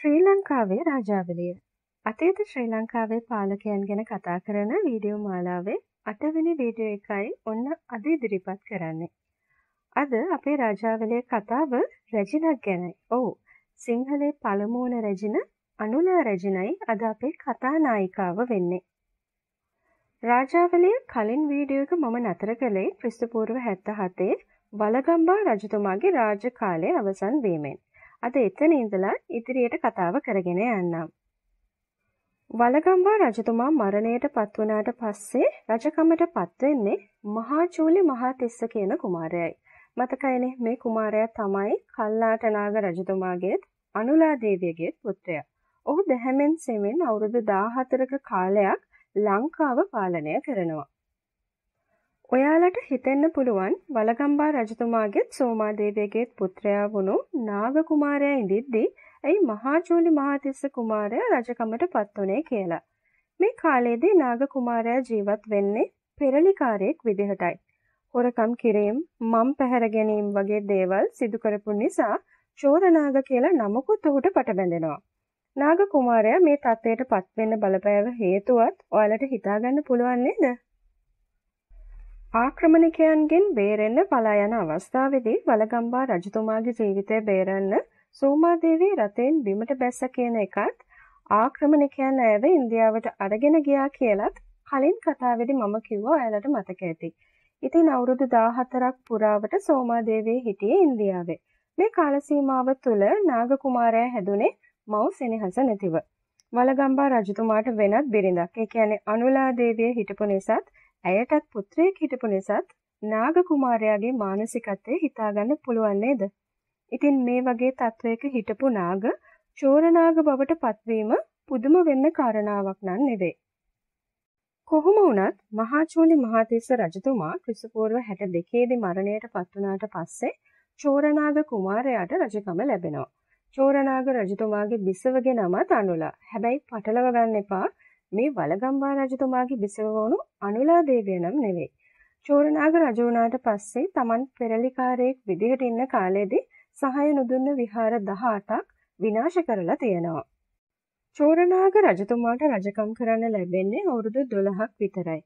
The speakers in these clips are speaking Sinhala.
ශ්‍රී ලංකාවේ රාජාවලිය අතීත ශ්‍රී ලංකාවේ පාලකයන් ගැන කතා කරන වීඩියෝ මාලාවේ 8 වෙනි වීඩියෝ එකයි ඔන්න අද ඉදිරිපත් කරන්නේ. අද අපේ රාජාවලියේ කතාව රැජිනක් ගැනයි. ඔව්. සිංහලේ පළමු වන රැජින අනුලා රැජිනයි අද අපේ කතා නායිකාව වෙන්නේ. රාජාවලිය කලින් වීඩියෝ එක මම නතර කළේ ක්‍රිස්තුපූර්ව 77 වලගම්බා රජතුමාගේ රාජ කාලයේ අවසන් වීමෙන්. අද එතන ඉඳලා ඉදිරියට කතාව කරගෙන යන්නම්. වලගම්බා රජතුමා මරණයට පත් වුණාට පස්සේ රජකමට පත් වෙන්නේ මහාචූලි මහතිස්ස කියන කුමාරයයි. මතකයිනේ මේ කුමාරයා තමයි කල්ලාටනාග රජතුමාගේ අනුලාදේවියගේ පුත්‍රයා. ඔහු දැහැමෙන් සෙමෙන් අවුරුදු 14ක කාලයක් ලංකාව පාලනය කරනවා. ඔයාලට හිතෙන්න පුළුවන් වලගම්බා රජතුමාගේත් සෝමාදේවයගේත් පුත්‍රයා වුණු නාග කුමාරයා ඉඳිද්දී ඇයි මහාචූලි මහතිස්ස කුමාරයා රජකමට පත් වුණේ කියලා. මේ කාලයේදී නාග කුමාරයා ජීවත් වෙන්නේ පෙරලිකාරයෙක් විදිහටයි. හොරකම් කිරීම, මම් පැහැර ගැනීම වගේ දේවල් සිදු කරපු නිසා චෝරනාග කියලා නමකුත් ඔහුට පටබැඳෙනවා. නාග කුමාරයා මේ තත්ත්වයට පත්වෙන්න බලපෑව හේතුවත් ඔයාලට හිතාගන්න පුළුවන් නේද? ආක්‍රමණිකයන්ගෙන් බේරෙන්න පලා යන අවස්ථාවේදී වලගම්බා රජතුමාගේ ජීවිතය බේරන්න සෝමාදේවී රතෙන් බිමට බැස්ස කියන එකත් ආක්‍රමණිකයන් ඇයව ඉන්දියාවට අරගෙන ගියා කියලත් කලින් කතාවේදී මම කිව්වා ඔයාලට මතක ඇති. ඉතින් අවුරුදු 14ක් පුරාවට සෝමාදේවී හිටියේ ඉන්දියාවේ. මේ කාල සීමාව තුළ නාග කුමාරයා හැදුනේ මව් සෙනෙහස නැතිව. වලගම්බා රජතුමාට වෙනත් බිරිඳක්. ඒ කියන්නේ අනුලා දේවිය හිටපු නිසාත් ඇයටත් පුත්‍රයෙක් හිටපු නිසාත් නාග කුමාරයාගේ මානසිකත්වය හිතාගන්න පුළුවන් නේද? ඉතින් මේ වගේ තත්වයක හිටපු නාග චෝරනාග බවට පත්වීම පුදුම වෙන්න කාරණාවක් නන් නෙවේ. කොහොම වුණත් මහාචූලි මහතිස්ස රජතුමා ක්‍රිස්පූර්ව 62 දී මරණයට පත් වුණාට පස්සේ චෝරනාග කුමාරයාට රජකම ලැබෙනවා. චෝරනාග රජතුමාගේ බිසවගේ නමත් අනුලා. හැබැයි පටලව ගන්න එපා. මේ වලගම්බා රජතුමාගේ බිසවවණු අනුලා දේවිය නම් නෙවෙයි. චෝරනාග රජ වුණාට පස්සේ Taman පෙරලිකාරයෙක් විදිහට ඉන්න කාලෙදී සහාය නොදුන්න විහාර 18ක් විනාශ කරලා තියෙනවා. චෝරනාග රජතුමාට රජකම් කරන්න ලැබෙන්නේ අවුරුදු 12ක් විතරයි.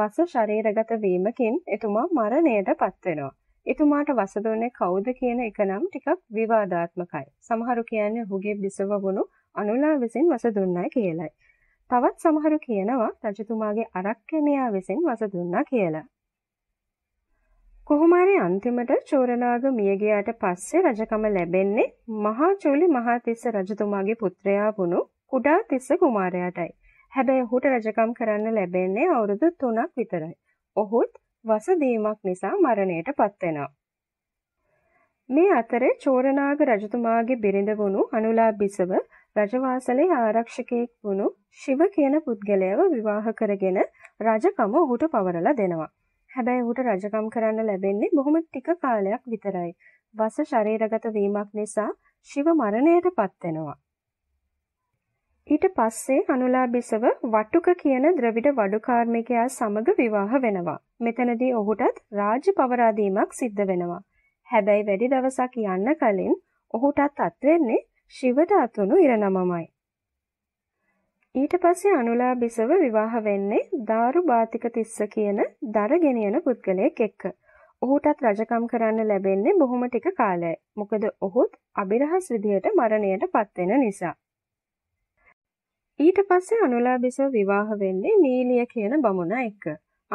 වස ශරීරගත වීමකින් එතුමා මරණයටපත් වෙනවා. එතුමාට වස දුන්නේ කවුද කියන එක නම් ටිකක් විවාදාත්මකයි. සමහරු කියන්නේ ඔහුගේ බිසව වුණු අනුලා විසින් වස දුන්නයි කියලයි. තවත් සමහරු කියනවා රජතුමාගේ අරක්කේ මෙයා විසින් වස දුන්නා කියලා. කොහොම හරි අන්තිමට චෝරනාග මිය ගියාට පස්සේ රජකම ලැබෙන්නේ මහා චූලි මහතිස්ස රජතුමාගේ පුත්‍රයා වුණු කුඩා තිස්ස කුමාරයාටයි. හැබැයි ඔහුට රජකම් කරන්න ලැබෙන්නේ අවුරුදු 3ක් විතරයි. ඔහුත් වස දීමක් නිසා මරණයට පත් වෙනවා. මේ අතරේ චෝරනාග රජතුමාගේ බිරිඳ වුණු අනුලා බිසව රජවාසලේ ආරක්ෂකයෙක් වුණු ශිව කියන පුද්ගලයාව විවාහ කරගෙන රජකම ඔහුට පවරලා දෙනවා. හැබැයි ඔහුට රජකම් කරන්න ලැබෙන්නේ බොහොම ටික කාලයක් විතරයි. වස ශරීරගත වීමක් නිසා ශිව මරණයටපත් වෙනවා. ඊට පස්සේ අනුලා බිසව වටුක කියන ද්‍රවිඩ වඩු කාර්මිකයා සමග විවාහ වෙනවා. මෙතනදී ඔහුටත් රාජ්‍ය පවරා දීමක් සිද්ධ වෙනවා. හැබැයි වැඩි දවසක් යන්න කලින් ඔහුටත් අත් වෙන්නේ ශිවට අතුණු ඉරණමමයි. ඊට පස්සේ අනුලා බිසව විවාහ වෙන්නේ දාරු බාතික තිස්ස කියන දර ගෙනියන පුද්ගලයෙක් එක්ක. ඔහුටත් රජකම් කරන්න ලැබෙන්නේ බොහොම ටික කාලයයි. මොකද ඔහුත් අබිරහස් විදියට මරණයට පත් වෙන නිසා. ඊට පස්සේ අනුලා බිසව විවාහ වෙන්නේ නීලිය කියන බමුණ එක්ක.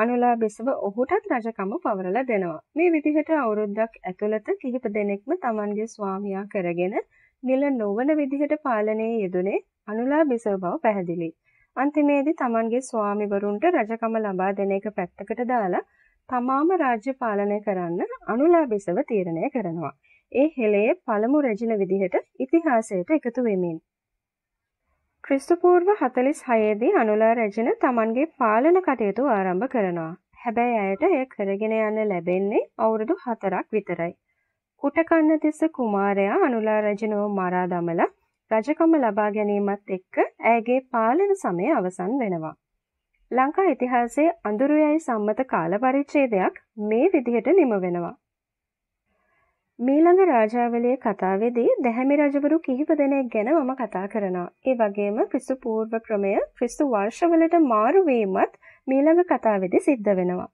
අනුලා බිසව ඔහුටත් රජකම පවරලා දෙනවා. මේ විදිහට අවුරුද්දක් ඇතුළත කිහිප දෙනෙක්ම Tamanගේ ස්වාමියා කරගෙන නිල නොවන විදිහට පාලනයේ යෙදුනේ අනුලා බිසව බව පැහැදිලි. අන්තිමේදී තමන්ගේ ස්වාමිවරුන්ට රජකම ලබා දෙන එක පැත්තකට දාලා තමාම රාජ්‍ය පාලනය කරන්න අනුලා බිසව තීරණය කරනවා. ඒ හෙළයේ පළමු රජින විදිහට ඉතිහාසයට එකතු වෙමින්. ක්‍රිස්තු පූර්ව 46 දී අනුලා රජින තමන්ගේ පාලන කටයුතු ආරම්භ කරනවා. හැබැයි ඇයට එය කරගෙන යන්න ලැබෙන්නේ අවුරුදු 4ක් විතරයි. කුටකන්නතිස්ස කුමාරයා අනුලා රජනව මරා දමලා රජකම ලබා ගැනීමත් එක්ක ඇයගේ පාලන සමය අවසන් වෙනවා. ලංකා ඉතිහාසයේ අඳුරු යයි සම්මත කාල පරිච්ඡේදයක් මේ විදිහට නිම වෙනවා. මීළඟ රාජාවලියේ කතාවේදී දැහැමි රජවරු කිහිප දෙනෙක් ගැන මම කතා කරනවා. ඒ වගේම ක්‍රිස්තු පූර්ව ක්‍රමය ක්‍රිස්තු වර්ෂවලට මාරු වීමත් මීළඟ කතාවේදී සිද්ධ වෙනවා.